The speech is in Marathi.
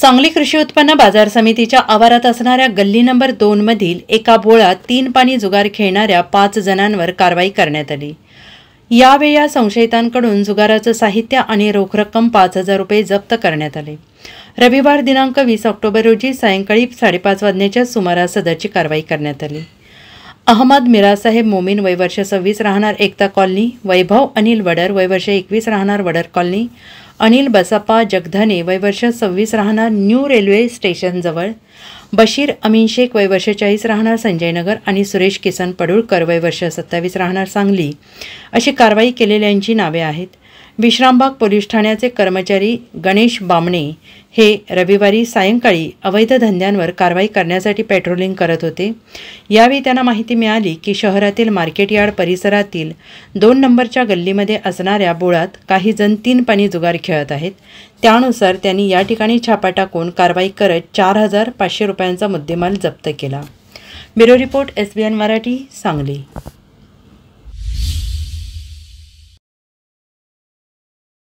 सांगली कृषी उत्पन्न बाजार समितीच्या आवारात असणाऱ्या गल्ली नंबर दोनमधील एका बोळात तीन पाणी जुगार खेळणाऱ्या पाच जणांवर कारवाई करण्यात आली यावेळी या संशयितांकडून जुगाराचं साहित्य आणि रोख रक्कम पाच हजार रुपये जप्त करण्यात आले रविवार दिनांक वीस ऑक्टोबर रोजी सायंकाळी साडेपाच वाजण्याच्या सुमारास सदरची कारवाई करण्यात आली अहमद मिरासाहेब मोमीन वयवर्ष सव्वीस राहणार एकता कॉलनी वैभव अनिल वडर वयवर्ष एकवीस राहणार वडर कॉलनी अनिल बसप्पा जगधने वयवर्ष सव्वीस राहणार न्यू रेल्वे स्टेशनजवळ बशीर अमीन शेख वयवर्ष चाळीस राहणार संजयनगर आणि सुरेश किसन पडुळकर वयवर्ष सत्तावीस राहणार सांगली अशी कारवाई केलेल्यांची नावे आहेत विश्रामबाग पोलीस ठाण्याचे कर्मचारी गणेश बामणे हे रविवारी सायंकाळी अवैध धंद्यांवर कारवाई करण्यासाठी पेट्रोलिंग करत होते यावेळी त्यांना माहिती मिळाली की शहरातील मार्केट यार्ड परिसरातील दोन नंबरच्या गल्लीमध्ये असणाऱ्या बोळात काही जण तीन पाणी जुगार खेळत आहेत त्यानुसार त्यांनी या ठिकाणी छापा टाकून कारवाई करत चार हजार पाचशे रुपयांचा मुद्देमाल जप्त केला bureau report S B N Marathi Sangli